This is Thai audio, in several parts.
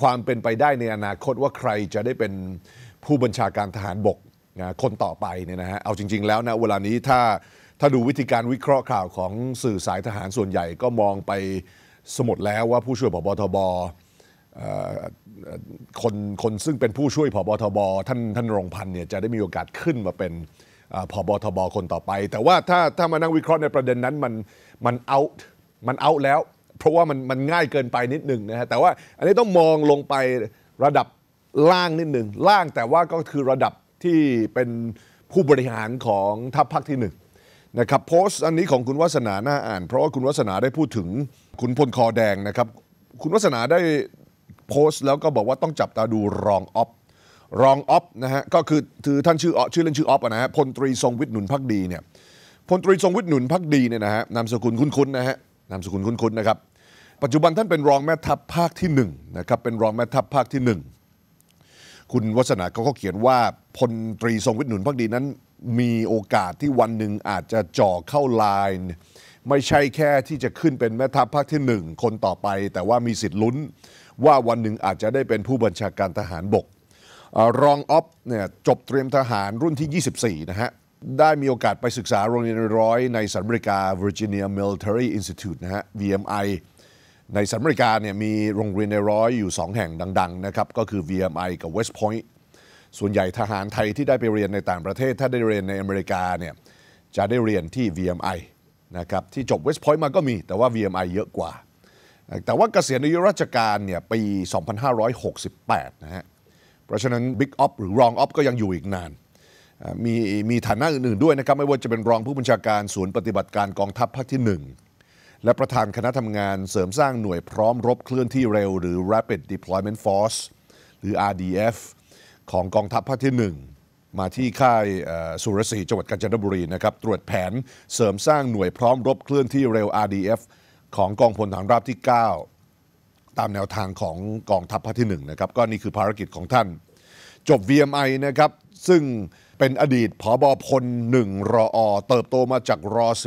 ความเป็นไปได้ในอนาคตว่าใครจะได้เป็นผู้บัญชาการทหารบกนะคนต่อไปเนี่ยนะฮะเอาจริง ๆ แล้วนะเวลานี้ถ้าถ้าดูวิธีการวิเคราะห์ข่าวของสื่อสายทหารส่วนใหญ่ก็มองไปสมุดแล้วว่าผู้ช่วยผบทบคนคนซึ่งเป็นผู้ช่วยผบทบ ท่านท่านรงพันเนี่ยจะได้มีโอกาสขึ้นมาเป็นผบทบคนต่อไป แต่ว่าถ้าถ้ามานั่งวิเคราะห์ในประเด็นนั้นมันมันเอามันเอาแล้วเพราะว่ามันมันง่ายเกินไปนิดหนึ่งนะฮะแต่ว่าอันนี้ต้องมองลงไประดับล่างนิดหนึ่งล่างแต่ว่าก็คือระดับที่เป็นผู้บริหารของทัพภาคที่หนึ่งนะครับ โพสต์อันนี้ของคุณวัฒนาหน้าอ่าน เพราะว่าคุณวัฒนาได้พูดถึงคุณพลคอแดงนะครับ คุณวัฒนาได้โพสต์แล้วก็บอกว่าต้องจับตาดูรองออฟรองออฟนะฮะก็คือถือท่านชื่อออชื่อเล่นชื่อออฟนะฮะพลตรีทรงวิทย์หนุนพักดีเนี่ยพลตรีทรงวิทย์หนุนพักดีเนี่ยนะฮะนามสกุลคุ้นๆนะฮะนามสกุลคุ้นๆนะครับปัจจุบันท่าน เป็นรองแม่ทัพภาคที่1นะครับเป็นรองแม่ทัพภาคที่ 1 คุณวัฒนาเขาก็เขียนว่าพลตรีทรงวิทย์หนุนพักดีนั้น มีโอกาสที่วันหนึ่งอาจจะจ่อเข้าลายไม่ใช่แค่ที่จะขึ้นเป็นแม่ทัพภาคที่ 1 คนต่อไปแต่ว่ามีสิทธิ์ลุ้น ว่าวันหนึ่งอาจจะได้เป็นผู้บัญชาการทหารบก รองออฟเนี่ยจบเตรียมทหารรุ่นที่ 24นะฮะได้มีโอกาสไปศึกษาโรงเรียนร้อยในสหรัฐอเมริกา Virginia Military Institute นะฮะ VMI ในสหรัฐอเมริกาเนี่ยมีโรงเรียนในร้อยอยู่ 2 แห่งดังๆนะครับก็คือ VMI กับ West Point ส่วนใหญ่ทหารไทยที่ได้ไปเรียนในต่างประเทศถ้าได้เรียนในอเมริกาเนี่ยจะได้เรียนที่ VMI นะครับที่จบ West Point มาก็มีแต่ว่า VMI เยอะกว่า แต่ว่าเกษียณอายุราชการเนี่ยปี 2568 นะฮะเพราะฉะนั้น Big o p หรือรองอ p ก็ยังอยู่อีกนาน มีมีฐานะอื่นๆด้วยนะครับไม่ว่าจะเป็นรองผู้บัญชาการศูนย์ปฏิบัติการกองทัพภาคที่ 1และประธานคณะทำงานเสริมสร้างหน่วยพร้อมรบเคลื่อนที่เร็ว หรือ Rapid Deployment Force หรือ RDF ของกองทัพภาคที่ 1 มาที่ค่ายสุรศรีจังหวัดกาญจนบุรีนะครับตรวจแผนเสริมสร้างหน่วยพร้อมรบเคลื่อนที่เร็ว RDF ของกองพลฐานราบที่ 9 ตามแนวทางของกองทัพภาคที่1นะครับก็นี่คือภารกิจของท่าน จบ VMI นะครับซึ่งเป็นอดีตผอบอพล1รออเติบโตมาจากรอ11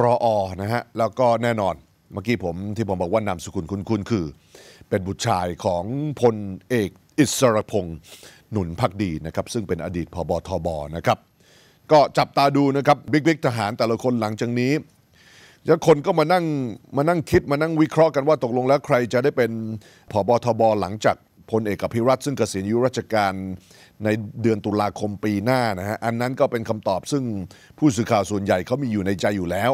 รออนะฮะ แล้วก็แน่นอน เมื่อกี้ผมที่ผมบอกว่านามสกุลคุณคุณคือ เป็นบุตรชายของพลเอก อิสรพงศ์หนุนพักดีนะครับ ซึ่งเป็นอดีตพอบทบนะครับก็จับตาดูนะครับบิ๊กๆทหารแต่ละคนหลังจากนี้แล้วคนก็มานั่งมานั่งคิดมานั่งวิเคราะห์กันว่าตกลงแล้วใครจะได้เป็นพอบทบหลังจากพลเอกพิรัตซึ่งเกษียณอายุราชการในเดือนตุลาคมปีหน้านะฮะอันนั้นก็เป็นคำตอบซึ่งผู้สื่อข่าวส่วนใหญ่เขามีอยู่ในใจอยู่แล้ว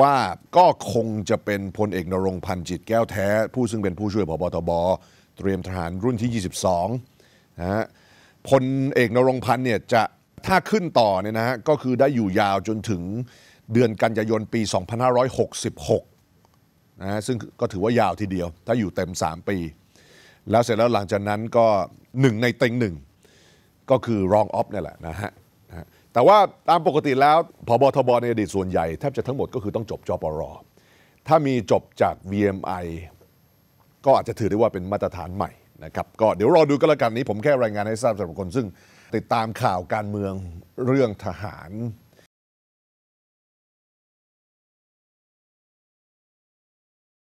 ว่าก็คงจะเป็นพลเอกนรงพันธ์จิตแก้วแท้ ผู้ซึ่งเป็นผู้ช่วยพบตบเตรียมทหาร รุ่นที่ 22นะฮะพลเอกนรงพันธ์เนี่ยจะถ้าขึ้นต่อเนี่ยนะฮะก็คือได้อยู่ยาวจนถึงเดือนกันยายนปี 2566นะฮะซึ่งก็ถือว่ายาวทีเดียวถ้าอยู่เต็ม 3 ปีแล้วเสร็จแล้วหลังจากนั้นก็หนึ่งในเต็งหนึ่งก็คือรองออฟเนี่ยแหละนะฮะแต่ว่าตามปกติแล้วพบทบในอดีตส่วนใหญ่ แทบจะทั้งหมดก็คือต้องจบจปรถ้ามีจบจาก VMI ก็อาจจะถือได้ว่าเป็นมาตรฐานใหม่นะครับก็เดี๋ยวรอดูก็แล้วกันนี้ผมแค่รายงานให้ทราบสำหรับคนซึ่งติดตามข่าวการเมืองเรื่องทหาร